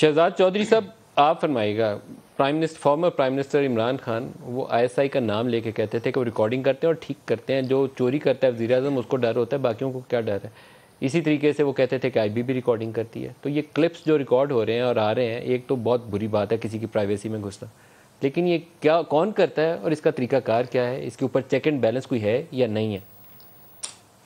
शहजाद चौधरी साहब आप फरमाइएगा prime minister former prime minister Imran Khan वो आईएसआई का नाम लेके कहते थे कि वो रिकॉर्डिंग करते हैं और ठीक करते हैं जो चोरी करता है वजी अजम उसको डर होता है बाकियों को क्या डर है इसी तरीके से वो कहते थे कि आई भी रिकॉर्डिंग करती है तो ये क्लिप्स जो रिकॉर्ड हो रहे हैं और आ रहे हैं एक तो बहुत बुरी बात है किसी की प्राइवेसी में घुसना लेकिन ये क्या कौन करता है और इसका तरीकाकार क्या है इसके ऊपर चेक एंड बैलेंस कोई है या नहीं है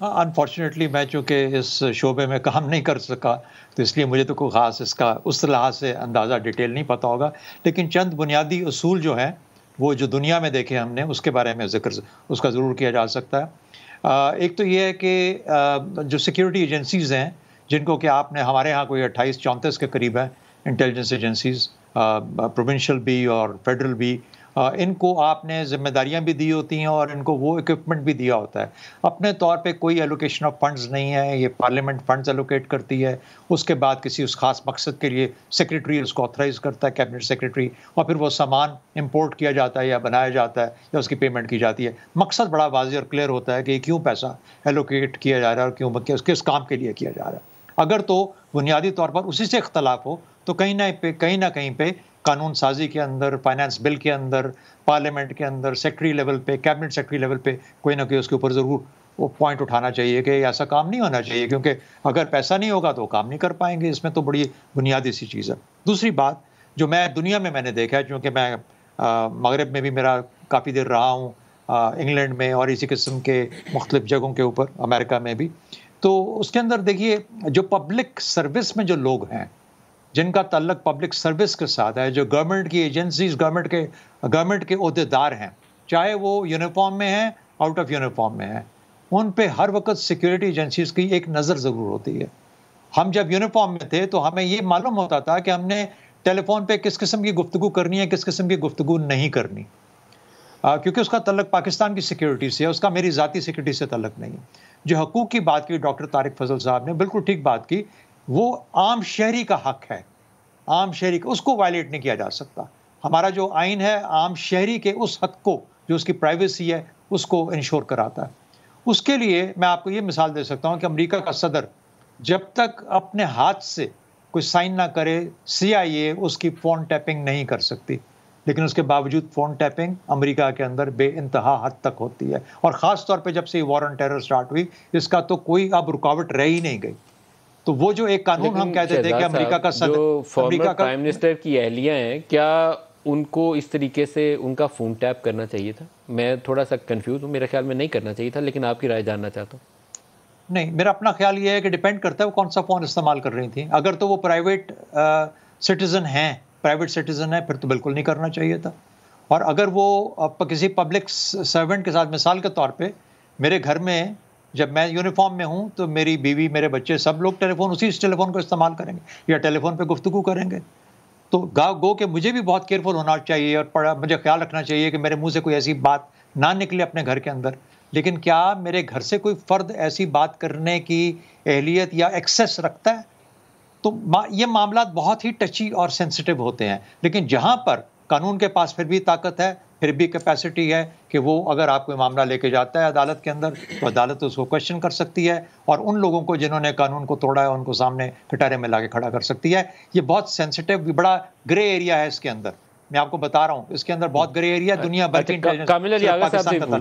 अनफॉर्चुनेटली हाँ, मैं चूँकि इस शोबे में काम नहीं कर सका तो इसलिए मुझे तो कोई ख़ास इसका उस लिहाज से अंदाज़ा डिटेल नहीं पता होगा लेकिन चंद बुनियादी असूल जो हैं वो जो दुनिया में देखे हमने उसके बारे में जिक्र उसका ज़रूर किया जा सकता है एक तो ये है कि जो सिक्योरिटी एजेंसीज़ हैं जिनको कि आपने हमारे यहाँ कोई अट्ठाईस चौंतीस के करीब हैं इंटेलिजेंस एजेंसीज़ प्रोविंशल भी और फेडरल भी इनको आपने जिम्मेदारियां भी दी होती हैं और इनको वो इक्विपमेंट भी दिया होता है अपने तौर पे कोई एलोकेशन ऑफ फंड्स नहीं है ये पार्लियामेंट फंड्स एलोकेट करती है उसके बाद किसी उस खास मकसद के लिए सेक्रेटरी उसको ऑथराइज करता है कैबिनेट सेक्रेटरी और फिर वो सामान इम्पोर्ट किया जाता है या बनाया जाता है या उसकी पेमेंट की जाती है मकसद बड़ा वाजी और क्लियर होता है कि क्यों पैसा एलोकेट किया जा रहा है और क्यों किस काम के लिए किया जा रहा है अगर तो बुनियादी तौर पर उसी से इख्तलाफ हो तो कहीं ना कहीं ना कहीं पर कानून साजी के अंदर फाइनेंस बिल के अंदर पार्लियामेंट के अंदर सेक्रेटरी लेवल पे कैबिनेट सेक्रेटरी लेवल पे कोई ना कोई उसके ऊपर ज़रूर वो पॉइंट उठाना चाहिए कि ऐसा काम नहीं होना चाहिए क्योंकि अगर पैसा नहीं होगा तो काम नहीं कर पाएंगे इसमें तो बड़ी बुनियादी सी चीज़ है दूसरी बात जो मैं दुनिया में मैंने देखा है क्योंकि मैं मगरब में भी मेरा काफ़ी देर रहा हूँ इंग्लैंड में और इसी किस्म के मुख्तलिफ जगहों के ऊपर अमेरिका में भी तो उसके अंदर देखिए जो पब्लिक सर्विस में जो लोग हैं जिनका तल्लक पब्लिक सर्विस के साथ है जो गवर्नमेंट की एजेंसीज गवर्नमेंट के गवर्नमेंट के अहदेदार हैं चाहे वो यूनिफॉर्म में हैं आउट ऑफ यूनिफॉर्म में हैं उन पे हर वक्त सिक्योरिटी एजेंसीज की एक नज़र ज़रूर होती है हम जब यूनिफॉर्म में थे तो हमें ये मालूम होता था कि हमने टेलीफोन पे किस किस्म की गुफ्तु करनी है किस किस्म की गुफ्तु नहीं करनी आ, क्योंकि उसका तलक पाकिस्तान की सिक्योरिटी से है उसका मेरी ज़ाती सिक्योरिटी से तलक नहीं है जो हकूक़ की बात की डॉक्टर तारिक फजल साहब ने बिल्कुल ठीक बात की वो आम शहरी का हक है आम शहरी का उसको वायलेट नहीं किया जा सकता हमारा जो आइन है आम शहरी के उस हक को जो उसकी प्राइवेसी है उसको इंश्योर कराता है उसके लिए मैं आपको ये मिसाल दे सकता हूँ कि अमेरिका का सदर जब तक अपने हाथ से कोई साइन ना करे ए उसकी फ़ोन टैपिंग नहीं कर सकती लेकिन उसके बावजूद फ़ोन टैपिंग अमेरिका के अंदर बे इंतहा हद तक होती है और ख़ास तौर पे जब से ये वॉर ऑन टेरर स्टार्ट हुई इसका तो कोई अब रुकावट रह ही नहीं गई तो वो जो एक कानून हम कहते थे कि अमेरिका का सदर अमेरिका का प्राइम मिनिस्टर की अहलिया हैं क्या उनको इस तरीके से उनका फ़ोन टैप करना चाहिए था मैं थोड़ा सा कंफ्यूज हूँ मेरे ख्याल में नहीं करना चाहिए था लेकिन आपकी राय जानना चाहता हूँ नहीं मेरा अपना ख्याल ये है कि डिपेंड करता है वो कौन सा फ़ोन इस्तेमाल कर रही थी अगर तो वो प्राइवेट सिटीज़न हैं प्राइवेट सिटीज़न है फिर तो बिल्कुल नहीं करना चाहिए था और अगर वो किसी पब्लिक सर्वेंट के साथ मिसाल के तौर पे मेरे घर में जब मैं यूनिफॉर्म में हूँ तो मेरी बीवी मेरे बच्चे सब लोग टेलीफोन उसी टेलीफोन को इस्तेमाल करेंगे या टेलीफोन पर गुफ्तु करेंगे तो गाँव गो के मुझे भी बहुत केयरफुल होना चाहिए और पड़ा मुझे ख्याल रखना चाहिए कि मेरे मुंह से कोई ऐसी बात ना निकले अपने घर के अंदर लेकिन क्या मेरे घर से कोई फ़र्द ऐसी बात करने की अहलियत या एक्सेस रखता है तो ये मामला बहुत ही टची और सेंसिटिव होते हैं लेकिन जहाँ पर कानून के पास फिर भी ताकत है फिर भी कैपेसिटी है कि वो अगर आपको मामला लेके जाता है अदालत के अंदर तो अदालत उसको क्वेश्चन कर सकती है और उन लोगों को जिन्होंने कानून को तोड़ा है उनको सामने कटारे में ला खड़ा कर सकती है ये बहुत सेंसिटिव बड़ा ग्रे एरिया है इसके अंदर मैं आपको बता रहा हूँ इसके अंदर बहुत ग्रे एरिया अच्छा, दुनिया भर के